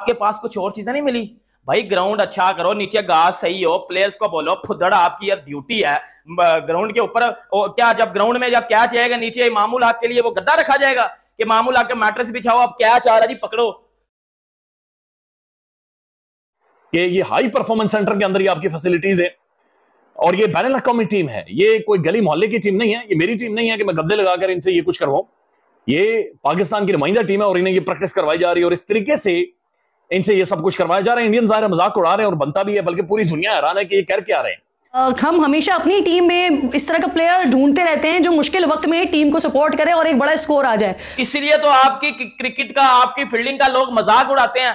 आपके पास कुछ और चीजें नहीं मिली भाई ग्राउंड अच्छा करो नीचे घास सही हो प्लेयर्स को बोलो फुदड़ आपकी यह ड्यूटी है ग्राउंड के ऊपर क्या जब ग्राउंड में जब कैच आएगा नीचे मामूल हाथ के लिए वो गद्दा रखा जाएगा कि मामूल हक मैट्रेस बिछाओ आप कैच आ रहा जी पकड़ो कि ये हाई परफॉर्मेंस सेंटर के अंदर ही आपकी फैसिलिटीज है और ये बैन अकॉमी टीम है ये कोई गली मोहल्ले की टीम नहीं है ये मेरी टीम नहीं है कि मैं गद्दे लगाकर इनसे ये कुछ करवाऊ ये पाकिस्तान की नुमाइंदा टीम है और इन्हें ये प्रैक्टिस करवाई जा रही है और इस तरीके से इनसे ये सब कुछ करवाया जा रहा है इंडियन ज़ाहिर मजाक उड़ा रहे हैं और बनता भी है बल्कि पूरी दुनिया हैरान है कि ये कर क्या रहे हैं हम हमेशा अपनी टीम में इस तरह का प्लेयर ढूंढते रहते हैं जो मुश्किल वक्त में टीम को सपोर्ट करे और एक बड़ा स्कोर आ जाए इसलिए तो आपकी क्रिकेट का आपकी फील्डिंग का लोग मजाक उड़ाते हैं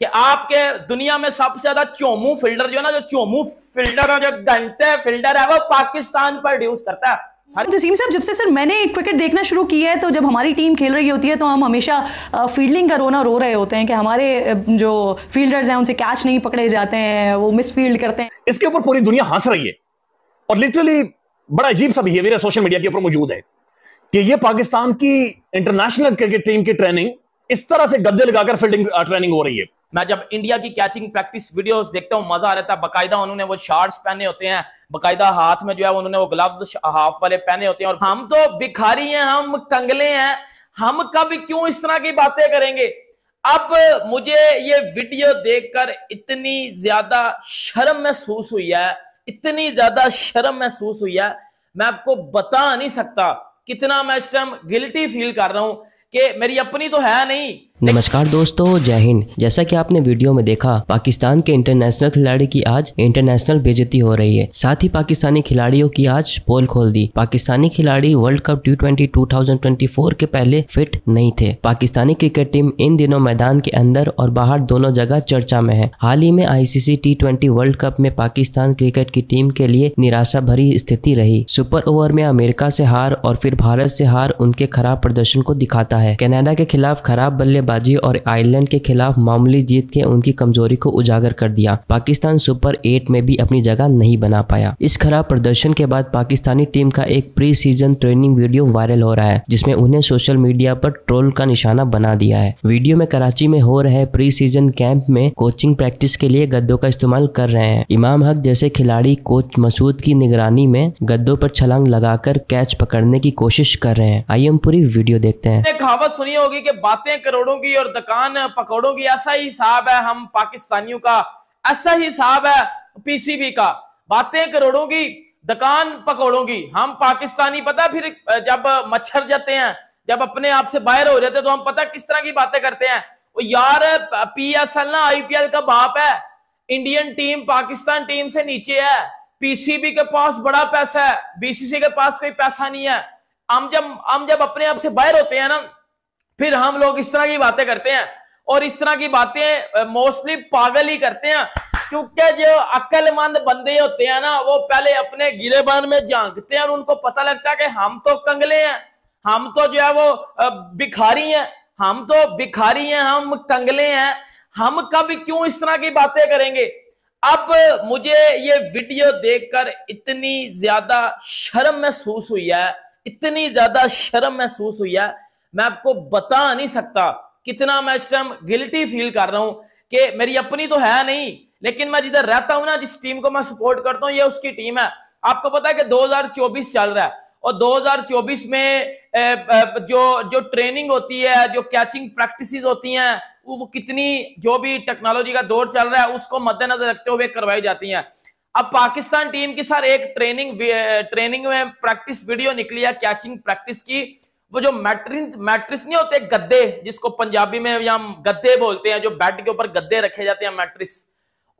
कि आपके दुनिया में सबसे ज्यादा चोमू फील्डर जो है ना जो चोमू फील्डर जो घंटे फील्डर है वो पाकिस्तान पर ड्यूस करता है जसीम साहब तो जब से सर मैंने क्रिकेट देखना शुरू किया है तो जब हमारी टीम खेल रही होती है तो हम हमेशा फील्डिंग का रोना रो रहे होते हैं कि हमारे जो फील्डर्स हैं उनसे कैच नहीं पकड़े जाते हैं वो मिस फील्ड करते हैं इसके ऊपर पूरी दुनिया हंस रही है और लिटरली बड़ा अजीब सा बिहेवियर सोशल मीडिया के ऊपर मौजूद है कि ये पाकिस्तान की इंटरनेशनल क्रिकेट टीम की ट्रेनिंग इस तरह से गद्दे लगाकर फील्डिंग ट्रेनिंग uh, हो रही है मैं जब इंडिया की कैचिंग प्रैक्टिस वीडियोस देखता हूँ मजा आ रहता है बकायदा उन्होंने वो शार्ट्स पहने होते हैं बकायदा हाथ में जो है उन्होंने वो ग्लव्स हाफ वाले पहने होते हैं और हम तो भिखारी हैं हम कंगले हैं हम कब क्यों इस तरह की बातें करेंगे अब मुझे ये वीडियो देखकर इतनी ज्यादा शर्म महसूस हुई है इतनी ज्यादा शर्म महसूस हुई है मैं आपको बता नहीं सकता कितना मैं इस टाइम गिल्टी फील कर रहा हूं कि मेरी अपनी तो है नहीं नमस्कार दोस्तों जय हिंद जैसा कि आपने वीडियो में देखा पाकिस्तान के इंटरनेशनल खिलाड़ी की आज इंटरनेशनल बेजती हो रही है साथ ही पाकिस्तानी खिलाड़ियों की आज पोल खोल दी पाकिस्तानी खिलाड़ी वर्ल्ड कप टी ट्वेंटी के पहले फिट नहीं थे पाकिस्तानी क्रिकेट टीम इन दिनों मैदान के अंदर और बाहर दोनों जगह चर्चा में है हाल ही में आईसीसी टी वर्ल्ड कप में पाकिस्तान क्रिकेट की टीम के लिए निराशा भरी स्थिति रही सुपर ओवर में अमेरिका से हार और फिर भारत से हार उनके खराब प्रदर्शन को दिखाता है कनाडा के खिलाफ खराब बल्लेबाजी और आयरलैंड के खिलाफ मामूली जीत के उनकी कमजोरी को उजागर कर दिया पाकिस्तान सुपर एट में भी अपनी जगह नहीं बना पाया इस खराब प्रदर्शन के बाद पाकिस्तानी टीम का एक pre season training video viral हो रहा है जिसमें उन्हें सोशल मीडिया पर ट्रोल का निशाना बना दिया है वीडियो में कराची में हो रहे प्री सीजन कैंप में कोचिंग प्रैक्टिस के लिए गद्दों का इस्तेमाल कर रहे हैं इमाम हक जैसे खिलाड़ी कोच मसूद की निगरानी में गद्दों पर छलांग लगाकर कैच पकड़ने की कोशिश कर रहे हैं आइए हम पूरी वीडियो देखते हैं कहावत सुनी होगी कि बातें करोड़ों की और दुकान पकौड़ों की ऐसा ही हिसाब है हम पाकिस्तानियों का ऐसा ही हिसाब है पीसीबी का बातें करोड़ों की दुकान पकौड़ों की हम पाकिस्तानी पता फिर जब मच्छर जाते हैं जब अपने आप से बाहर हो जाते हैं तो हम पता किस तरह की बातें करते हैं वो यार पीएसएल ना आईपीएल का बाप है इंडियन टीम पाकिस्तान टीम से नीचे है पीसीबी के पास बड़ा पैसा है बीसीसी के पास कोई पैसा नहीं है हम जब हम जब अपने आप से बाहर होते हैं ना फिर हम लोग इस तरह की बातें करते हैं और इस तरह की बातें मोस्टली पागल ही करते हैं क्योंकि जो अक्लमंद बंदे होते हैं ना वो पहले अपने गिरेबान में झांकते हैं और उनको पता लगता है कि हम तो कंगले हैं हम तो जो है वो भिखारी हैं हम तो भिखारी हैं हम कंगले हैं हम कब क्यों इस तरह की बातें करेंगे अब मुझे ये वीडियो देखकर इतनी ज्यादा शर्म महसूस हुई है इतनी ज्यादा शर्म महसूस हुई है मैं आपको बता नहीं सकता कितना मैं इस टाइम गिल्टी फील कर रहा हूं कि मेरी अपनी तो है नहीं लेकिन मैं जिधर रहता हूं ना जिस टीम को मैं सपोर्ट करता हूं ये उसकी टीम है आपको पता है कि 2024 चल रहा है और 2024 में जो जो ट्रेनिंग होती है जो कैचिंग प्रैक्टिस होती हैं वो कितनी जो भी टेक्नोलॉजी का दौर चल रहा है उसको मद्देनजर रखते हुए करवाई जाती है अब पाकिस्तान टीम की सर एक ट्रेनिंग ट्रेनिंग में प्रैक्टिस वीडियो निकली है कैचिंग प्रैक्टिस की वो जो मैट्रिन मैट्रिस नहीं होते गद्दे जिसको पंजाबी में या गद्दे बोलते हैं जो बेड के ऊपर गद्दे रखे जाते हैं मैट्रिस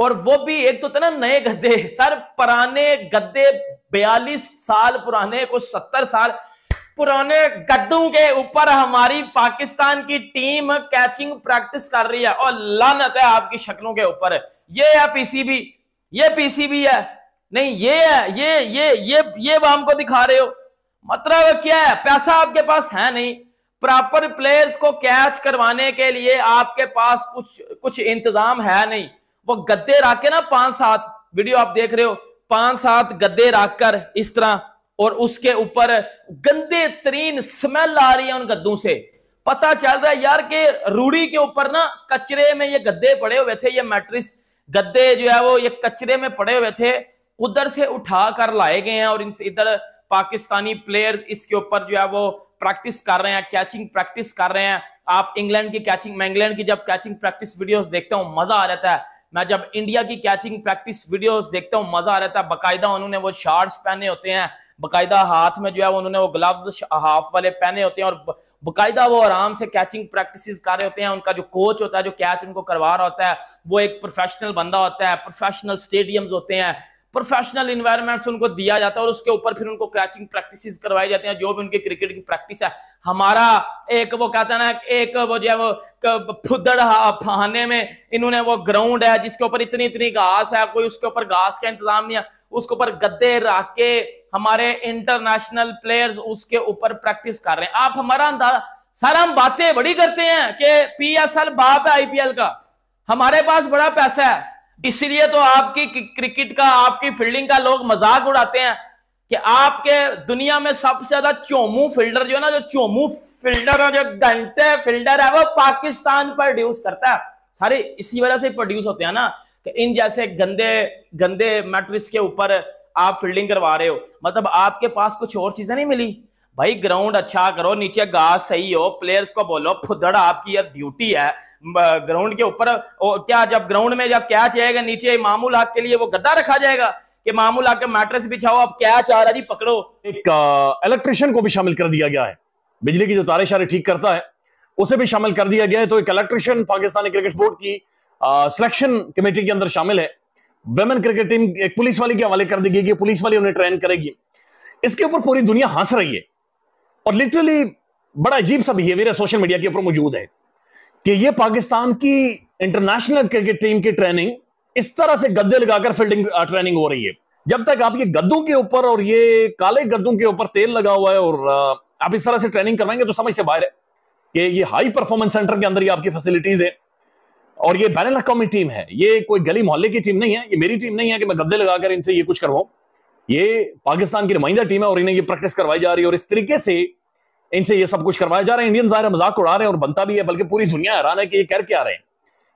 और वो भी एक तो थे ना नए गद्दे सर पुराने गद्दे बयालीस साल पुराने कुछ सत्तर साल पुराने गद्दों के ऊपर हमारी पाकिस्तान की टीम कैचिंग प्रैक्टिस कर रही है और लानत है आपकी शक्लों के ऊपर ये है पीसीबी ये पीसीबी है नहीं ये है ये ये ये ये, ये हमको दिखा रहे हो मतलब क्या है पैसा आपके पास है नहीं प्रॉपर प्लेयर्स को कैच करवाने के लिए आपके पास कुछ कुछ इंतजाम है नहीं वो गद्दे रख के ना पांच सात वीडियो आप देख रहे हो पांच सात गद्दे रख कर इस तरह और उसके ऊपर गंदे तरीन स्मेल आ रही है उन गद्दों से पता चल रहा है यार के रूढ़ी के ऊपर ना कचरे में ये गद्दे पड़े हुए थे ये मैट्रिक्स गद्दे जो है वो ये कचरे में पड़े हुए थे उधर से उठा कर लाए गए हैं और इनसे इधर पाकिस्तानी प्लेयर इसके ऊपर जो है वो प्रैक्टिस कर रहे हैं कैचिंग प्रैक्टिस कर रहे हैं आप इंग्लैंड की कैचिंग मैं इंग्लैंड की जब कैचिंग प्रैक्टिस वीडियोस देखता हूँ मजा आ जाता है मैं जब इंडिया की कैचिंग प्रैक्टिस वीडियोस देखता हूँ मजा आ जाता है बाकायदा उन्होंने वो शार्ट्स पहने होते हैं बाकायदा हाथ में जो है उन्होंने वो ग्लव्स हाफ वाले पहने होते हैं और बाकायदा वो आराम से कैचिंग प्रैक्टिस कर रहे होते हैं उनका जो कोच होता है जो कैच उनको करवा रहा होता है वो एक प्रोफेशनल बंदा होता है प्रोफेशनल स्टेडियम्स होते हैं प्रोफेशनल इन्वायरमेंट उनको दिया जाता है और उसके ऊपर फिर उनको कैचिंग प्रैक्टिस करवाई जाती है जो भी उनकी क्रिकेट की प्रैक्टिस है हमारा एक वो कहते हैं ना एक वो जो है वो फुदड़ फहाने में इन्होंने वो ग्राउंड है जिसके ऊपर इतनी इतनी घास है कोई उसके ऊपर घास का इंतजाम नहीं है उसके ऊपर गद्दे रख के हमारे इंटरनेशनल प्लेयर्स उसके ऊपर प्रैक्टिस कर रहे हैं आप हमारा अंदाजा सर हम बातें बड़ी करते हैं कि पी बाप है आईपीएल का हमारे पास बड़ा पैसा है इसलिए तो आपकी क्रिकेट का आपकी फील्डिंग का लोग मजाक उड़ाते हैं कि आपके दुनिया में सबसे ज्यादा चोमू फील्डर जो है ना जो चोमू फील्डर और जो घंटे फील्डर है वो पाकिस्तान प्रोड्यूस करता है सारे इसी वजह से प्रोड्यूस होते हैं ना कि इन जैसे गंदे गंदे मैट्रिक्स के ऊपर आप फील्डिंग करवा रहे हो मतलब आपके पास कुछ और चीजें नहीं मिली भाई ग्राउंड अच्छा करो नीचे घास सही हो प्लेयर्स को बोलो फुदड़ आपकी यह ड्यूटी है ग्राउंड के ऊपर क्या जब ग्राउंड में जब कैच आएगा नीचे मामूल हक के लिए वो गद्दा रखा जाएगा कि मामूल हक मैट्रेस बिछाओ अब कैच आ रहा जी पकड़ो एक इलेक्ट्रिशियन को भी शामिल कर दिया गया है बिजली की जो तारे शारे ठीक करता है उसे भी शामिल कर दिया गया है तो एक इलेक्ट्रिशियन पाकिस्तानी क्रिकेट बोर्ड की सिलेक्शन कमेटी के अंदर शामिल है वेमेन क्रिकेट टीम एक पुलिस वाली के हवाले कर दी गई कि पुलिस वाली उन्हें ट्रेन करेगी इसके ऊपर पूरी दुनिया हंस रही है और लिटरली बड़ा अजीब सा बिहेवियर है सोशल मीडिया के ऊपर मौजूद है कि ये पाकिस्तान की इंटरनेशनल क्रिकेट टीम की ट्रेनिंग इस तरह से गद्दे लगाकर फील्डिंग ट्रेनिंग uh, हो रही है जब तक आप ये गद्दों के ऊपर और ये काले गद्दों के ऊपर तेल लगा हुआ है और uh, आप इस तरह से ट्रेनिंग करवाएंगे तो समझ से बाहर है कि ये हाई परफॉर्मेंस सेंटर के अंदर ही आपकी फैसिलिटीज है और ये बैन अकौमी टीम है ये कोई गली मोहल्ले की टीम नहीं है ये मेरी टीम नहीं है कि मैं गद्दे लगाकर इनसे ये कुछ करवाऊं ये पाकिस्तान की नुमाइंदा टीम है और इन्हें ये प्रैक्टिस करवाई जा रही है और इस तरीके से इनसे ये सब कुछ करवाया जा रहा है इंडियन जाहिर मजाक उड़ा रहे हैं और बनता भी है बल्कि पूरी दुनिया हैरान है कि ये करके आ रहे हैं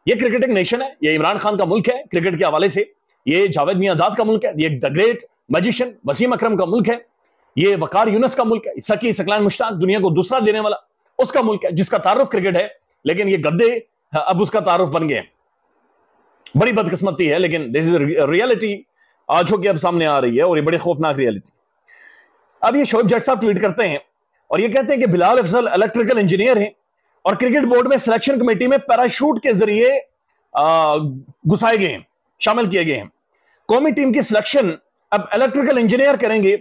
ये क्रिकेटिंग नेशन है ये इमरान खान का मुल्क है क्रिकेट के हवाले से ये जावेद मियाँ आजाद का मुल्क है ये the great magician Wasim Akram का मुल्क है ये वकार यूनस का मुल्क है सकी सकलान मुश्ताक दुनिया को दूसरा देने वाला उसका मुल्क है जिसका तारुफ क्रिकेट है लेकिन ये गद्दे अब उसका तारुफ बन गए बड़ी बदकिस्मती है लेकिन दिस इज रियलिटी आज होके अब सामने आ रही है और ये बड़ी खौफनाक रियलिटी अब ये शोएब जट साहब ट्वीट करते हैं और ये कहते हैं कि बिलाल अफजल इलेक्ट्रिकल इंजीनियर हैं और क्रिकेट बोर्ड में सिलेक्शन कमेटी में पैराशूट के जरिए घुसाए गए हैं शामिल किए गए हैं कौमी टीम की सिलेक्शन अब इलेक्ट्रिकल इंजीनियर करेंगे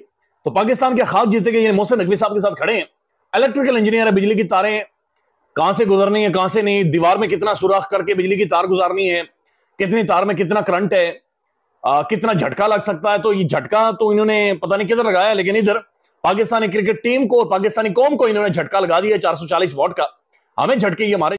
तो पाकिस्तान के खाब जीते गए मोहसिन नकवी साहब के साथ खड़े हैं इलेक्ट्रिकल इंजीनियर है बिजली की तारें कहां से गुजरनी है कहां से नहीं दीवार में कितना सुराख करके बिजली की तार गुजारनी है कितनी तार में कितना करंट है आ, कितना झटका लग सकता है तो ये झटका तो इन्होंने पता नहीं किधर लगाया लेकिन इधर पाकिस्तानी क्रिकेट टीम को और पाकिस्तानी कौम को इन्होंने झटका लगा दिया चालीस वॉट का हमें झटके ही हमारे